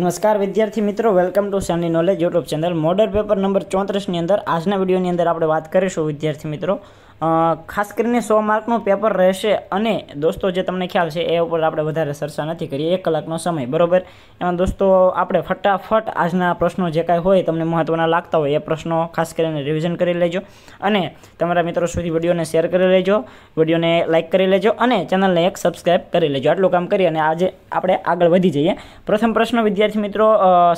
નમસ્કાર વિદ્યાર્થી મિત્રો welcome to Sunny knowledge YouTube channel model paper number ચોત્રીસની અંદર આજના વિડીયોની અંદર આપણે વાત કરીશું વિદ્યાર્થી મિત્રો ખાસ કરીને સો માર્કનું પેપર રહેશે અને દોસ્તો જે તમને ખ્યાલ છે એ ઉપર આપણે વધારે ચર્ચા નથી કરીએ એક કલાકનો સમય બરાબર એમાં દોસ્તો આપણે ફટાફટ આજના પ્રશ્નો જે કાંઈ હોય તમને મહત્ત્વના લાગતા હોય એ પ્રશ્નો ખાસ કરીને રિવિઝન કરી લેજો અને તમારા મિત્રો સુધી વિડીયોને શેર કરી લેજો વિડીયોને લાઇક કરી લેજો અને ચેનલને એક સબસ્ક્રાઈબ કરી લેજો આટલું કામ કરી અને આજે આપણે આગળ વધી જઈએ પ્રથમ પ્રશ્ન વિદ્યાર્થી મિત્રો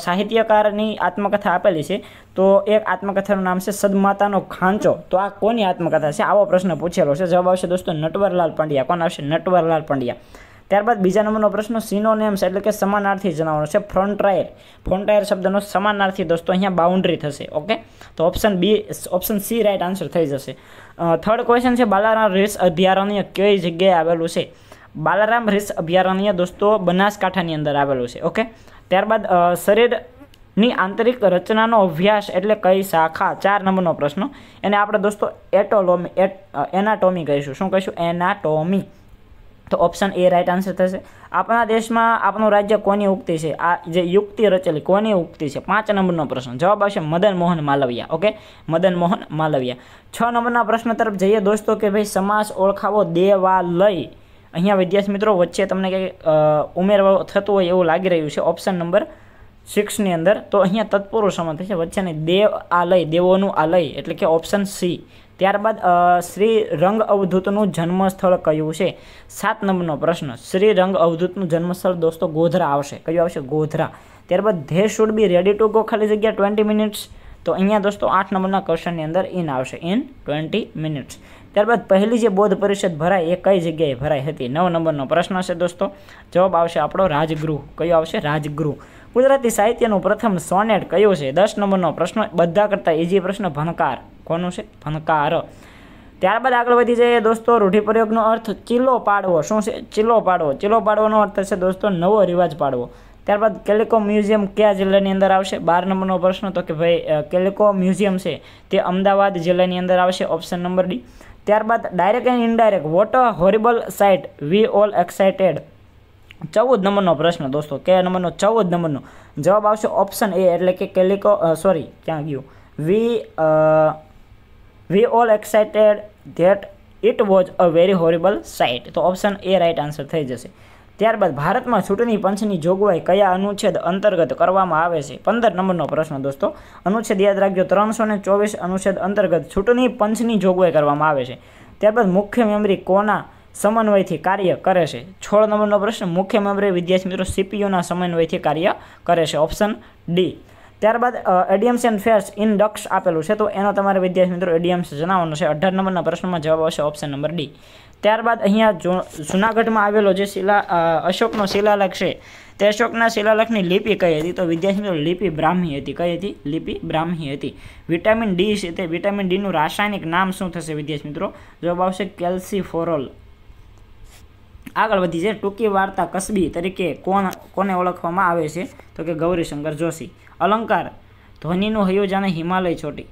સાહિત્યકારની આત્મકથા આપેલી છે તો એક આત્મકથાનું નામ છે સદમાતાનો ખાંચો તો આ કોની આત્મકથા છે આવો પ્રશ્ન પૂછેલો છે જવાબ આવશે દોસ્તો નટવરલાલ પંડ્યા કોણ આવશે નટવરલાલ પંડ્યા ત્યારબાદ બીજા નંબરનો પ્રશ્ન સિનોનેમ્સ એટલે કે સમાનાર્થી જણાવવાનો છે ફ્રન્ટાયર ફ્રન્ટાયર શબ્દનો સમાનાર્થી દોસ્તો અહીંયા બાઉન્ડ્રી થશે ઓકે તો option B option C right answer થઈ જશે થર્ડ ક્વેશ્ચન છે બાલારામ રીસ અભયારણ્ય કઈ જગ્યાએ આવેલું છે બાલારામ રીસ અભયારણ્ય દોસ્તો બનાસકાંઠાની અંદર આવેલું છે ઓકે ત્યારબાદ શરીર ની આંતરિક રચનાનો અભ્યાસ એટલે કઈ શાખા ચાર નંબરનો પ્રશ્ન એને આપણે દોસ્તો એટોલોમી એનાટોમી કહીશું શું કહીશું એનાટોમી તો ઓપ્શન એ રાઈટ આન્સર થશે આપણા દેશમાં આપણું રાજ્ય કોની ઉક્તિ છે આ જે યુક્તિ રચેલી કોની ઉક્તિ છે પાંચ નંબરનો પ્રશ્ન જવાબ આવશે મદન મોહન માલવિયા ઓકે મદન મોહન માલવિયા છ નંબરના પ્રશ્ન તરફ જઈએ દોસ્તો કે ભાઈ સમાસ ઓળખાવો દેવાલય અહીંયા વિદ્યાર્થી મિત્રો વચ્ચે તમને કંઈક ઉમેરવા થતું હોય એવું લાગી રહ્યું છે ઓપ્શન નંબર સિક્સની અંદર તો અહીંયા તત્પુરુષોમાં થશે વચ્ચેની દેવ આલય દેવોનું આલય એટલે કે ઓપ્શન સી ત્યારબાદ શ્રી રંગ અવધૂતનું જન્મસ્થળ કયું છે સાત નંબરનો પ્રશ્ન શ્રી રંગ અવધૂતનું જન્મસ્થળ દોસ્તો ગોધરા આવશે કયું આવશે ગોધરા ત્યારબાદ they should be ready to go ખાલી જગ્યા ટ્વેન્ટી મિનિટ્સ તો અહીંયા દોસ્તો આઠ નંબરના ક્વેશ્ચનની અંદર ઇન આવશે ઇન ટ્વેન્ટી મિનિટ્સ ત્યારબાદ પહેલી જે બોધ પરિષદ ભરાય એ કઈ જગ્યાએ ભરાઈ હતી નવ નંબરનો પ્રશ્ન છે દોસ્તો જવાબ આવશે આપણો રાજગૃહ કયો આવશે રાજગૃહ ગુજરાતી સાહિત્યનું પ્રથમ સોનેટ કયું છે દસ નંબરનો પ્રશ્ન બધા કરતાં ઈજી પ્રશ્ન ભણકાર કોનો છે ભણકાર ત્યારબાદ આગળ વધી જઈએ દોસ્તો રૂઢિપ્રયોગનો અર્થ ચીલો પાડવો શું છે ચીલો પાડવો ચીલો પાડવાનો અર્થ છે દોસ્તો નવો રિવાજ પાડવો ત્યારબાદ કેલિકો મ્યુઝિયમ કયા જિલ્લાની અંદર આવશે બાર નંબરનો પ્રશ્ન તો કે ભાઈ કેલિકો મ્યુઝિયમ છે તે અમદાવાદ જિલ્લાની અંદર આવશે ઓપ્શન નંબર ડી ત્યારબાદ direct and indirect what a horrible sight we all excited ચૌદ નંબરનો પ્રશ્ન દોસ્તો કયા નંબરનો ચૌદ નંબરનો જવાબ આવશે ઓપ્શન એ એટલે કે કેલિકો સોરી ક્યાં ગયું we we all excited that it was a very horrible sight તો ઓપ્શન એ રાઇટ આન્સર થઈ જશે ત્યારબાદ ભારતમાં ચૂંટણી પંચની જોગવાઈ કયા અનુચ્છેદ અંતર્ગત કરવામાં આવે છે પંદર નંબરનો પ્રશ્ન દોસ્તો અનુચ્છેદ યાદ રાખજો ત્રણસો ને ચોવીસ અનુચ્છેદ અંતર્ગત ચૂંટણી પંચની જોગવાઈ કરવામાં આવે છે ત્યારબાદ મુખ્ય મેમરી કોના સમન્વયથી કાર્ય કરે છે છોળ નંબરનો પ્રશ્ન મુખ્ય મેમરી વિદ્યાર્થી મિત્રો સીપીયુના સમન્વયથી કાર્ય કરે છે ઓપ્શન ડી ત્યારબાદ એડિયમ્સ એન્ડ ફેર્સ ઇન ડક્સ આપેલું છે તો એનો તમારે વિદ્યાર્થી મિત્રો એડિયમ્સ જણાવવાનો છે અઢાર નંબરના પ્રશ્નમાં જવાબ આવશે ઓપ્શન નંબર ડી ત્યારબાદ અહીંયા જૂનાગઢમાં આવેલો જે શિલા અશોકનો શિલાલેખ છે તે અશોકના શિલાલેખની લિપિ કઈ હતી તો વિદ્યાર્થી મિત્રો લિપિ બ્રાહ્મી હતી કઈ હતી લિપિ બ્રાહ્મી હતી વિટામિન ડી છે તે વિટામિન ડીનું રાસાયણિક નામ શું થશે વિદ્યાર્થી મિત્રો જવાબ આવશે કેલ્સીફોરલ આગળ વધી છે ટૂંકી વાર્તા કસબી તરીકે કોણ કોને ઓળખવામાં આવે છે તો કે ગૌરીશંકર જોશી અલંકાર ધોનીનું હૈયું જાણે હિમાલય ચોટી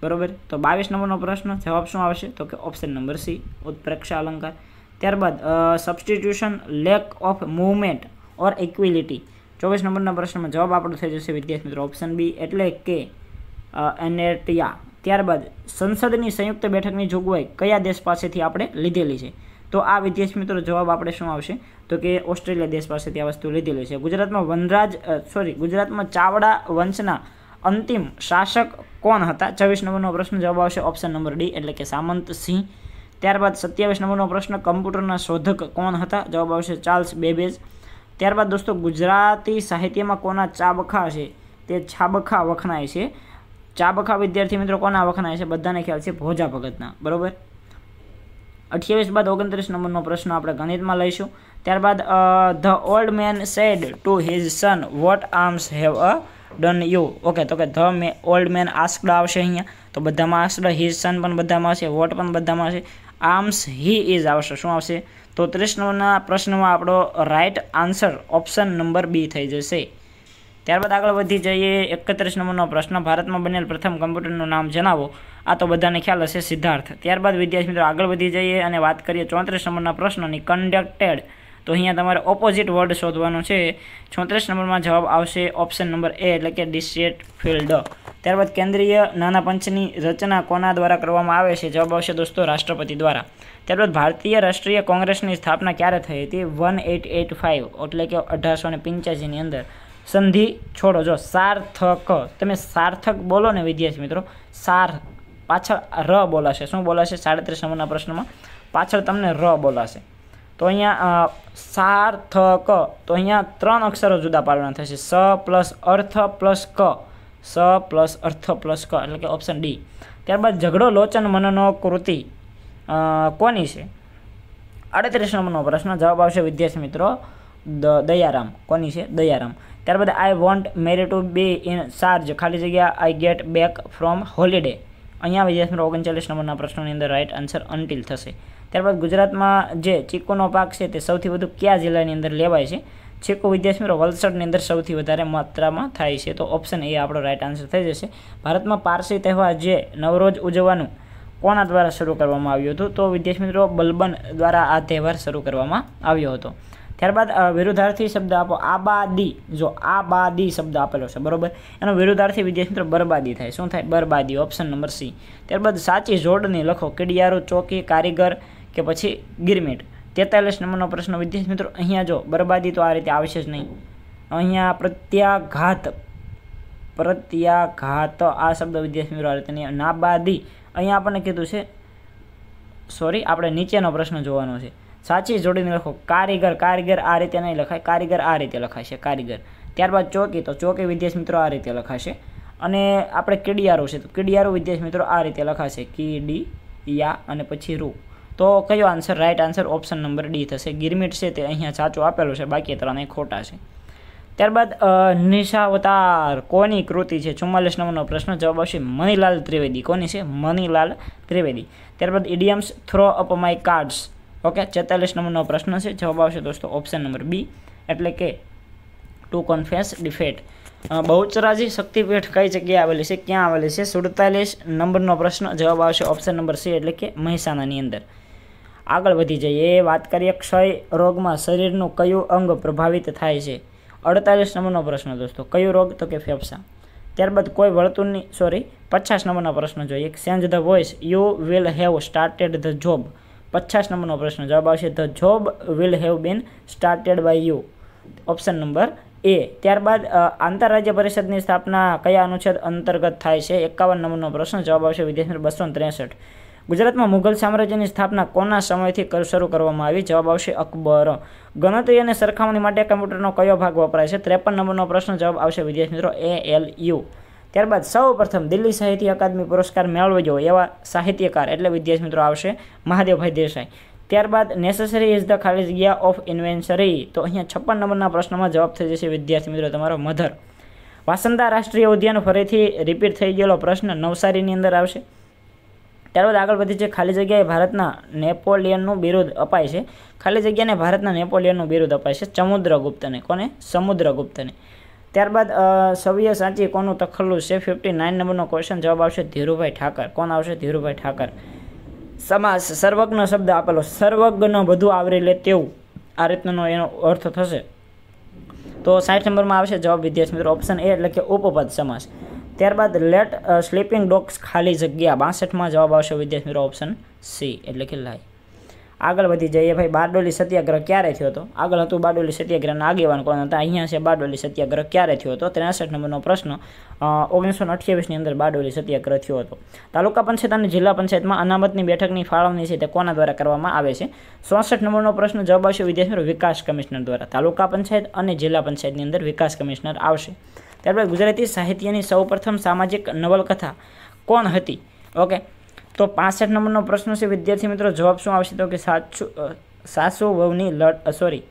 બરોબર તો બાવીસ નંબરનો પ્રશ્ન જવાબ શું આવશે તો કે ઓપ્શન નંબર સી ઉત્પ્રેક્ષા અલંકાર ત્યારબાદ substitution lack of movement or equality ચોવીસ નંબરના પ્રશ્નમાં જવાબ આપણો થઈ જશે વિદ્યાર્થી મિત્રો ઓપ્શન બી એટલે કે એનેટિયા ત્યારબાદ સંસદની સંયુક્ત બેઠકની જોગવાઈ કયા દેશ પાસેથી આપણે લીધેલી છે તો આ વિદેશ મિત્રો જવાબ આપણે શું આવશે તો કે ઓસ્ટ્રેલિયા દેશ પાસેથી આ વસ્તુ લીધેલી છે ગુજરાતમાં વનરાજ સોરી ગુજરાતમાં ચાવડા વંશના અંતિમ શાસક કોણ હતા છવ્વીસ નંબરનો પ્રશ્ન જવાબ આવશે ઓપ્શન નંબર ડી એટલે કે સામંત સિંહ ત્યારબાદ સત્યાવીસ નંબરનો પ્રશ્ન કમ્પ્યુટરના શોધક કોણ હતા જવાબ આવશે ચાર્લ્સ બેબેજ ત્યારબાદ દોસ્તો ગુજરાતી સાહિત્યમાં કોના ચાબખા છે તે છાબખા વખણાય છે ચાબખા વિદ્યાર્થી મિત્રો કોના વખણાય છે બધાને ખ્યાલ છે ભોજા ભગતના બરાબર અઠ્યાવીસ બાદ ઓગણત્રીસ નંબરનો પ્રશ્ન આપણે ગણિતમાં લઈશું ત્યારબાદ the old man said to his son what arms have a done you okay તો કે the may old man asked આવશે અહીંયા તો બધામાં આસ્કડ હિઝ સન પણ બધામાં આવશે વોટ પણ બધામાં આવશે આર્મ્સ હી ઇઝ આવશે શું આવશે તો ત્રીસ નંબરના પ્રશ્નમાં આપણો right answer option number B થઈ જશે ત્યારબાદ આગળ વધી જઈએ એકત્રીસ નંબરનો પ્રશ્ન ભારતમાં બનેલ પ્રથમ કમ્પ્યુટરનું નામ જણાવો આ તો બધાને ખ્યાલ હશે સિદ્ધાર્થ ત્યારબાદ વિદ્યાર્થી મિત્રો આગળ વધી જઈએ અને વાત કરીએ ચોત્રીસ નંબરના પ્રશ્નની કન્ડક્ટેડ તો અહીંયા તમારે ઓપોઝિટ વર્ડ શોધવાનો છે ચોત્રીસ નંબરમાં જવાબ આવશે ઓપ્શન નંબર એ એટલે કે ડિસ્ટ્રેટ ફિલ્ડ ત્યારબાદ કેન્દ્રીય નાના પંચની રચના કોના દ્વારા કરવામાં આવે છે જવાબ આવશે દોસ્તો રાષ્ટ્રપતિ દ્વારા ત્યારબાદ ભારતીય રાષ્ટ્રીય કોંગ્રેસની સ્થાપના ક્યારે થઈ હતી વન એટ એટ ફાઇવ એટલે કે અઢારસો ને પંચ્યાસીની અંદર સંધિ છોડો જો સાર્થક તમે સાર્થક બોલો ને વિદ્યાર્થી મિત્રો સાર પાછળ ર બોલાશે શું બોલાશે સાડત્રીસ નંબરના પ્રશ્નમાં પાછળ તમને ર બોલાશે તો અહીંયા સાર્થક તો અહીંયા ત્રણ અક્ષરો જુદા પાડવાના થશે સ પ્લસ અર્થ પ્લસ ક સ પ્લસ અર્થ પ્લસ ક એટલે કે ઓપ્શન ડી ત્યારબાદ ઝઘડો લોચન મનનો કૃતિ કોની છે આડત્રીસ નંબરનો પ્રશ્ન જવાબ આવશે વિદ્યાર્થી મિત્રો દ દયારામ કોની છે દયારામ ત્યારબાદ I want Mary to be in charge ખાલી જગ્યા I get back from holiday અહીંયા વિદ્યાર્થી ઓગણચાલીસ નંબરના પ્રશ્નોની અંદર રાઇટ આન્સર અનટિલ થશે ત્યારબાદ ગુજરાતમાં જે ચીકુનો પાક છે તે સૌથી વધુ કયા જિલ્લાની અંદર લેવાય છે છેકો વિદ્યાર્થી વલસાડની અંદર સૌથી વધારે માત્રામાં થાય છે તો ઓપ્શન એ આપણો રાઇટ આન્સર થઈ જશે ભારતમાં પારસી તહેવાર જે નવરોજ ઉજવવાનું કોના દ્વારા શરૂ કરવામાં આવ્યું હતું તો વિદ્યાર્થી મિત્રો બલબન દ્વારા આ તહેવાર શરૂ કરવામાં આવ્યો હતો ત્યારબાદ વિરુદ્ધાર્થી શબ્દ આપો આબાદી જો આબાદી શબ્દ આપેલો છે બરોબર એનો વિરુદ્ધાર્થી વિદેશ મિત્રો બરબાદી થાય શું થાય બરબાદી ઓપ્શન નંબર સી ત્યારબાદ સાચી જોડની લખો કડિયારો ચોકી કારીગર કે પછી ગિરમીટ તેતાલીસ નંબરનો પ્રશ્ન વિદ્યાર્થી મિત્રો અહીંયા જો બરબાદી તો આ રીતે આવશે જ નહીં અહીંયા પ્રત્યાઘાત પ્રત્યાઘાત આ શબ્દ વિદ્યાર્થી મિત્રો આ રીતે નાબાદી અહીંયા આપણને કીધું છે સોરી આપણે નીચેનો પ્રશ્ન જોવાનો છે સાચી જોડીને લખો કારીગર કારીગર આ રીતે નહીં લખાય કારીગર આ રીતે લખાશે કારીગર ત્યારબાદ ચોકી તો ચોકી વિદ્યાર્થી મિત્રો આ રીતે લખાશે અને આપણે કીડિયારો છે તો કીડિયારો વિદ્યાર્થી મિત્રો આ રીતે લખાશે કી ડી યા અને પછી રૂ તો કયો answer right answer option number D થશે ગિરમિટ છે તે અહીંયા સાચું આપેલું છે બાકી ત્રણેય ખોટા છે ત્યારબાદ નિશાવતાર કોની કૃતિ છે ચુમ્માલીસ નંબરનો પ્રશ્ન જવાબ આવશે મનીલાલ ત્રિવેદી કોની છે મનીલાલ ત્રિવેદી ત્યારબાદ idioms throw up my cards okay છેતાલીસ નંબરનો પ્રશ્ન છે જવાબ આવશે દોસ્તો ઓપ્શન નંબર બી એટલે કે ટુ કોન્ફેસ ડિફેટ બહુચરાજી શક્તિપીઠ કઈ જગ્યાએ આવેલી છે ક્યાં આવેલી છે સુડતાલીસ નંબરનો પ્રશ્ન જવાબ આવશે ઓપ્શન નંબર સી એટલે કે મહેસાણાની અંદર આગળ વધી જઈએ એ વાત કરીએ ક્ષય રોગમાં શરીરનું કયું અંગ પ્રભાવિત થાય છે અડતાલીસ નંબરનો પ્રશ્ન દોસ્તો કયો રોગ તો કે ફેફસા ત્યારબાદ કોઈ વળતુની સોરી પચાસ નંબરનો પ્રશ્ન જોઈએ change the voice you will have started the job પચાસ નંબરનો પ્રશ્ન જવાબ આવશે the job will have been started by you option number A ત્યારબાદ આંતરરાજ્ય પરિષદની સ્થાપના કયા અનુચ્છેદ અંતર્ગત થાય છે એકાવન નંબરનો પ્રશ્ન જવાબ આવશે વિદેશ બસો ત્રેસઠ ગુજરાતમાં મુઘલ સામ્રાજ્યની સ્થાપના કોના સમયથી શરૂ કરવામાં આવી જવાબ આવશે અકબર ગણતરી અને સરખામણી માટે કમ્પ્યુટરનો કયો ભાગ વપરાય છે ત્રેપન નંબરનો પ્રશ્ન જવાબ આવશે વિદેશ મિત્રો એ એલ યુ ત્યારબાદ સૌ પ્રથમ દિલ્હી સાહિત્ય અકાદમી પુરસ્કાર મેળવવો જોવો એવા સાહિત્યકાર એટલે વિદ્યાર્થી મિત્રો આવશે મહાદેવભાઈ દેસાઈ ત્યારબાદ નેસેસરી ઇઝ ધ ખાલી જગ્યા ઓફ ઇન્વેન્સરી તો અહીંયા છપ્પન નંબરના પ્રશ્નમાં જવાબ થઈ જશે વિદ્યાર્થી મિત્રો તમારો મધર વાસંદા રાષ્ટ્રીય ઉદ્યાન ફરીથી રિપીટ થઈ ગયેલો પ્રશ્ન નવસારીની અંદર આવશે ત્યારબાદ આગળ વધી છે ખાલી જગ્યાએ ભારતના નેપોલિયનનું બિરુદ અપાય છે ખાલી જગ્યાને ભારતના નેપોલિયનનું બિરુદ અપાય છે સમુદ્રગુપ્તને કોને સમુદ્રગુપ્તને ત્યારબાદ સવિય સાચી કોનું તખલ્લું છે ફિફ્ટી નાઇન નંબરનો ક્વેશ્ચન જવાબ આવશે ધીરુભાઈ ઠાકર કોણ આવશે ધીરુભાઈ ઠાકર સમાસ સર્વજ્ઞ શબ્દ આપેલો સર્વજ્ઞ બધું આવરી લે તેવું આ રીતનો એનો અર્થ થશે તો સાઠ નંબરમાં આવશે જવાબ વિદ્યાર્થી મિત્રો ઓપ્શન એ એટલે કે ઉપપદ સમાસ ત્યારબાદ લેટ સ્લીપિંગ ડોગ્સ ખાલી જગ્યા બાસઠમાં જવાબ આવશે વિદ્યાર્થી મિત્રો ઓપ્શન સી એટલે કે લાઈ આગળ વધી જઈએ ભાઈ બારડોલી સત્યાગ્રહ ક્યારે થયો હતો આગળ હતું બારડોલી સત્યાગ્રહના આગેવાન કોણ હતા અહીંયા છે બારડોલી સત્યાગ્રહ ક્યારે થયો હતો ત્રેસઠ નંબરનો પ્રશ્ન ઓગણીસો અઠ્યાવીસની અંદર બારડોલી સત્યાગ્રહ થયો હતો તાલુકા પંચાયત અને જિલ્લા પંચાયતમાં અનામતની બેઠકની ફાળવણી છે તે કોના દ્વારા કરવામાં આવે છે ચોસઠ નંબરનો પ્રશ્ન જવાબ આવશે વિદેશ વિકાસ કમિશનર દ્વારા તાલુકા પંચાયત અને જિલ્લા પંચાયતની અંદર વિકાસ કમિશનર આવશે ત્યારબાદ ગુજરાતી સાહિત્યની સૌપ્રથમ સામાજિક નવલકથા કોણ હતી ઓકે તો પાસઠ નંબરનો પ્રશ્ન છે વિદ્યાર્થી મિત્રો જવાબ શું આવશે તો કે સાતસો સાસુ વહુની લડ સોરી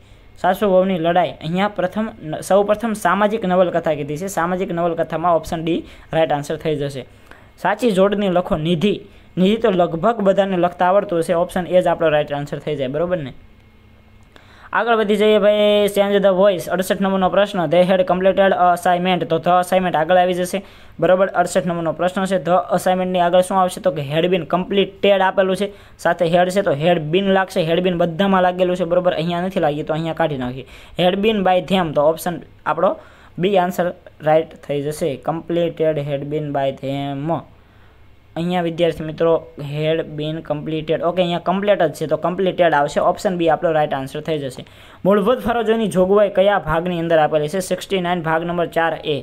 સાસો વહુની લડાઈ અહીંયા પ્રથમ સૌપ્રથમ સામાજિક નવલકથા કીધી છે સામાજિક નવલકથામાં ઓપ્શન ડી રાઇટ આન્સર થઈ જશે સાચી જોડની લખો નિધિ નિધિ તો લગભગ બધાને લખતા આવડતું હશે ઓપ્શન એ જ આપણો રાઇટ આન્સર થઈ જાય બરાબર ને આગળ વધી જઈએ ભાઈ ચેન્જ ધ વોઇસ અડસઠ નંબરનો પ્રશ્ન ધે હેડ કમ્પ્લીટેડ અસાઇમેન્ટ તો ધ અસાઇનમેન્ટ આગળ આવી જશે બરાબર અડસઠ નંબરનો પ્રશ્ન છે ધ અસાઇમેન્ટની આગળ શું આવશે તો કે હેડ બિન કમ્પ્લીટેડ આપેલું છે સાથે હેડ છે તો હેડ બિન લાગશે હેડ બિન બધામાં લાગેલું છે બરાબર અહીંયા નથી લાગી તો અહીંયા કાઢી નાખીએ હેડ બિન બાય ધેમ તો ઓપ્શન આપણો બી આન્સર રાઇટ થઈ જશે કમ્પ્લીટેડ હેડ બિન બાય ધેમ અહીંયા વિદ્યાર્થી મિત્રો હેડ બીન કમ્પ્લીટેડ ઓકે અહીંયા કમ્પ્લીટ જ છે તો કમ્પ્લીટેડ આવશે ઓપ્શન બી આપણો રાઇટ આન્સર થઈ જશે મૂળભૂત ફરજોની જોગવાઈ કયા ભાગની અંદર આપેલી છે સિક્સટી નાઇન ભાગ નંબર ચાર એ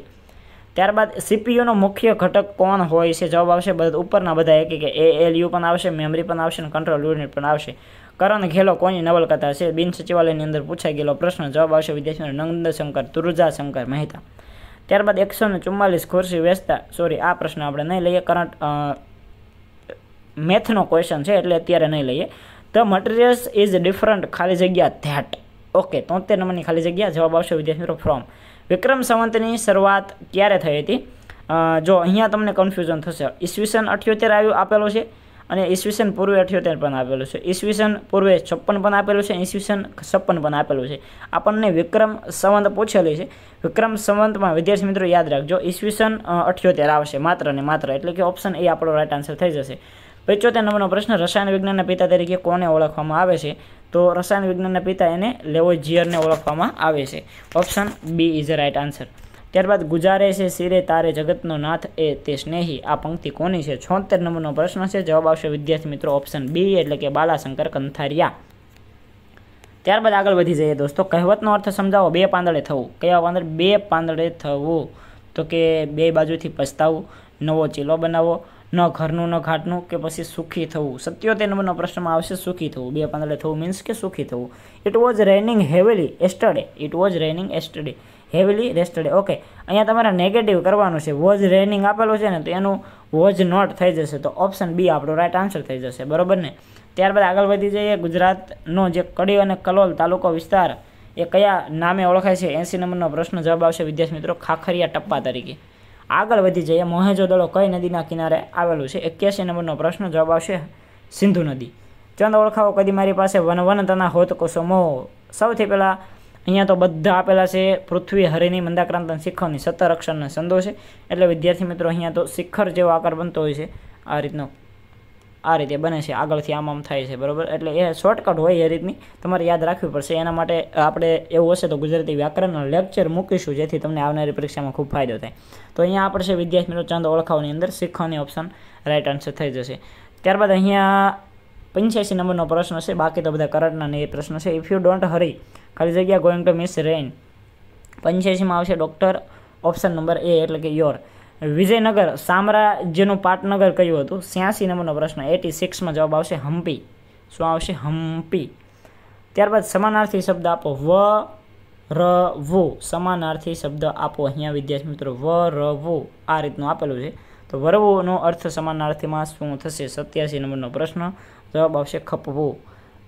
ત્યારબાદ સીપીયુનો મુખ્ય ઘટક કોણ હોય છે જવાબ આવશે બધા ઉપરના બધા એક કે એ એલ યુ પણ આવશે મેમરી પણ આવશે અને કંટ્રોલ યુનિટ પણ આવશે કરણ ઘેલો કોની નવલકથા છે બિન સચિવાલયની અંદર પૂછાઈ ગયેલો પ્રશ્ન જવાબ આવશે વિદ્યાર્થીઓ નંદશંકર તુરુજાશંકર મહેતા ત્યારબાદ એકસો ને ચુમ્માલીસ ખુરશી વેચતા સોરી આ પ્રશ્ન આપણે નહીં લઈએ કરંટ મેથનો ક્વેશ્ચન છે એટલે અત્યારે નહીં લઈએ ધ મટીરિયલ્સ ઇઝ ડિફરન્ટ ખાલી જગ્યા ધેટ ઓકે તોતેર નંબરની ખાલી જગ્યા જવાબ આવશે વિદ્યાર્થી મિત્રો ફ્રોમ વિક્રમ સંવંતની શરૂઆત ક્યારે થઈ હતી જો અહીંયા તમને કન્ફ્યુઝન થશે ઈસવીસન અઠ્યોતેર આવ્યું આપેલો છે અને ઈસવીસન પૂર્વે અઠ્યોતેર પણ આપેલું છે ઈસવીસન પૂર્વે છપ્પન પણ આપેલું છે ઈસવીસન છપ્પન પણ આપેલું છે આપણને વિક્રમ સંવંત પૂછેલી છે વિક્રમ સંવંતમાં વિદ્યાર્થી મિત્રો યાદ રાખજો ઈસવીસન અઠ્યોતેર આવશે માત્ર ને માત્ર એટલે કે ઓપ્શન એ આપણો રાઇટ આન્સર થઈ જશે પંચોતેર નંબરનો પ્રશ્ન રસાયણ વિજ્ઞાનના પિતા તરીકે કોને ઓળખવામાં આવે છે તો રસાયણ વિજ્ઞાનના પિતા એને લેવો જીયરને ઓળખવામાં આવે છે option B is a right answer ત્યારબાદ ગુજારે છે શિરે તારે જગતનો નાથ એ તે સ્નેહી આ પંક્તિ કોની છે છોતેર નંબરનો પ્રશ્ન છે જવાબ આવશે વિદ્યાર્થી મિત્રો ઓપ્શન બી એટલે કે બાલાશંકર કંથારિયા ત્યારબાદ આગળ વધી જઈએ દોસ્તો કહેવતનો અર્થ સમજાવો બે પાંદડે થવું કયા પાંદડે બે પાંદડે થવું તો કે બે બાજુથી પસ્તાવું નવો ચીલો બનાવો ન ઘરનું ન ઘાટનું કે પછી સુખી થવું સત્યોતેર નંબરનો પ્રશ્નમાં આવશે સુખી થવું બે પાંદડે થવું મીન્સ કે સુખી થવું it was raining heavily yesterday it was raining yesterday heavily રેસ્ટડે ઓકે અહીંયા તમારે નેગેટિવ કરવાનું છે વોઝ રેનિંગ આપેલું છે ને તો એનું વોઝ નોટ થઈ જશે તો ઓપ્શન બી આપણો રાઇટ આન્સર થઈ જશે બરાબર ને ત્યારબાદ આગળ વધી જઈએ ગુજરાતનો જે કડી અને કલોલ તાલુકો વિસ્તાર એ કયા નામે ઓળખાય છે એંસી નંબરનો પ્રશ્ન જવાબ આવશે વિદ્યાર્થી મિત્રો ખાખરિયા ટપ્પા તરીકે આગળ વધી જઈએ મોહેજોદડો કઈ નદીના કિનારે આવેલું છે એક્યાસી નંબરનો પ્રશ્ન જવાબ આવશે સિંધુ નદી ચંદ ઓળખાવો કદી મારી પાસે વન વન તના હોત કોસો મોહ સૌથી પહેલાં અહીંયા તો બધા આપેલા છે પૃથ્વી હરિની મંદાક્રાંતન શિખરની સત્તર અક્ષરના સંદો છે એટલે વિદ્યાર્થી મિત્રો અહીંયા તો શિખર જેવો આકાર બનતો હોય છે આ રીતનો આ રીતે બને છે આગળથી આમ આમ થાય છે બરાબર એટલે એ શોર્ટકટ હોય એ રીતની તમારે યાદ રાખવી પડશે એના માટે આપણે એવું હશે તો ગુજરાતી વ્યાકરણના લેક્ચર મૂકીશું જેથી તમને આવનારી પરીક્ષામાં ખૂબ ફાયદો થાય તો અહીંયા આપણે વિદ્યાર્થી મિત્રો ચંદ ઓળખાવની અંદર શીખવાની ઓપ્શન રાઇટ આન્સર થઈ જશે ત્યારબાદ અહીંયા પંચ્યાસી નંબરનો પ્રશ્ન છે બાકી તો બધા કરંટના એ પ્રશ્ન છે ઇફ યુ ડોન્ટ હરી ખાલી જગ્યા ગોઈંગ ટુ મિસ રેન પંચ્યાસીમાં આવશે ડૉક્ટર ઓપ્શન નંબર એ એટલે કે યોર વિજયનગર સામ્રાજ્યનું પાટનગર કયું હતું છ્યાસી નંબરનો પ્રશ્ન એટી સિક્સમાં જવાબ આવશે હમ્પી શું આવશે હમ્પી ત્યારબાદ સમાનાર્થી શબ્દ આપો વ ર સમાનાર્થી શબ્દ આપો અહીંયા વિદ્યાર્થી મિત્રો વ ર આ રીતનું આપેલું છે તો વરવુનો અર્થ સમાનાર્થીમાં શું થશે સત્યાસી નંબરનો પ્રશ્ન જવાબ આવશે ખપવું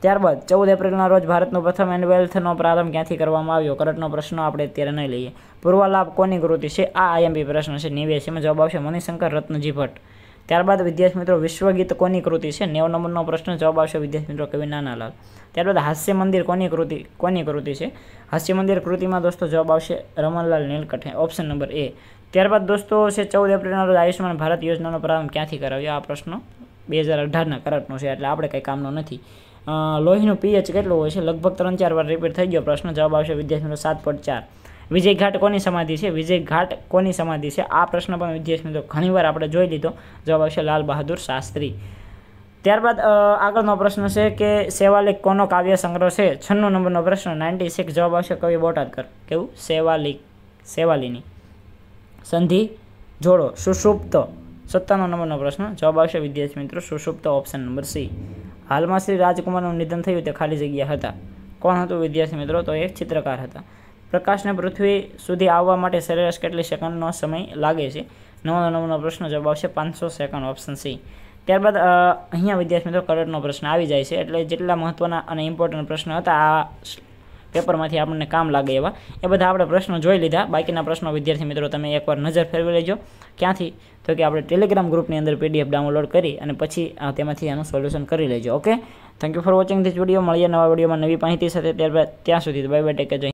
ત્યારબાદ ચૌદ એપ્રિલના રોજ ભારતનો પ્રથમ એન્ડ વેલ્થનો પ્રારંભ ક્યાંથી કરવામાં આવ્યો કરટનો પ્રશ્ન આપણે અત્યારે નહીં લઈએ પૂર્વલાભ કોની કૃતિ છે આ આઈએમપી પ્રશ્ન છે એમાં જવાબ આવશે મણિશંકર રત્નજી ભટ્ટ ત્યારબાદ વિદ્યાર્થી મિત્રો વિશ્વગીત કોની કૃતિ છે નેવ નંબરનો પ્રશ્ન જવાબ આવશે વિદ્યાર્થી મિત્રો કવિ નાનાલાલ ત્યારબાદ હાસ્ય મંદિર કોની કૃતિ કોની કૃતિ છે હાસ્ય મંદિર કૃતિમાં દોસ્તો જવાબ આવશે રમણલાલ નીલકંઠે ઓપ્શન નંબર એ ત્યારબાદ દોસ્તો છે ચૌદ એપ્રિલના રોજ આયુષ્માન ભારત યોજનાનો પ્રારંભ ક્યાંથી કરાવ્યો આ પ્રશ્ન બે હજાર અઢારના કરટનો છે એટલે આપણે કંઈ કામનો નથી લોહીનું પીએચ કેટલું હોય છે લગભગ ત્રણ ચાર વાર રિપીટ થઈ ગયો પ્રશ્ન જવાબ આવશે વિદ્યાર્થી મિત્રો સાત પોઈન્ટ ચાર વિજય ઘાટ કોની સમાધિ છે વિજય ઘાટ કોની સમાધિ છે આ પ્રશ્ન પણ વિદ્યાર્થી મિત્રો વાર આપણે જોઈ લીધો જવાબ આવશે લાલ બહાદુર શાસ્ત્રી ત્યારબાદ આગળનો પ્રશ્ન છે કે સેવાલિક કોનો કાવ્ય સંગ્રહ છે છન્નું નંબરનો પ્રશ્ન નાઇન્ટી સિક્સ જવાબ આવશે કવિ બોટાદકર કેવું સેવાલિક સેવાલીની સંધિ જોડો સુષુપ્ત સત્તાનો નંબરનો પ્રશ્ન જવાબ આવશે વિદ્યાર્થી મિત્રો સુષુપ્ત ઓપ્શન નંબર સી હાલમાં શ્રી રાજકુમારનું નિધન થયું તે ખાલી જગ્યા હતા કોણ હતું વિદ્યાર્થી મિત્રો તો એ ચિત્રકાર હતા પ્રકાશને પૃથ્વી સુધી આવવા માટે સરેરાશ કેટલી સેકન્ડનો સમય લાગે છે નવનો નવનો પ્રશ્ન જવાબ આવશે પાંચસો સેકન્ડ ઓપ્શન સી ત્યારબાદ અહીંયા વિદ્યાર્થી મિત્રો કરંટનો પ્રશ્ન આવી જાય છે એટલે જેટલા મહત્ત્વના અને ઇમ્પોર્ટન્ટ પ્રશ્ન હતા આ પેપરમાંથી આપણને કામ લાગે એવા એ બધા આપણે પ્રશ્નો જોઈ લીધા બાકીના પ્રશ્નો વિદ્યાર્થી મિત્રો તમે એકવાર નજર ફેરવી લેજો ક્યાંથી તો કે આપણે ટેલિગ્રામ ગ્રુપની અંદર પીડીએફ ડાઉનલોડ કરી અને પછી તેમાંથી એનું સોલ્યુશન કરી લેજો okay thank you for watching this video મળીએ નવા વિડીયોમાં નવી માહિતી સાથે ત્યારબાદ ત્યાં સુધી બાય બાય ટેકે જય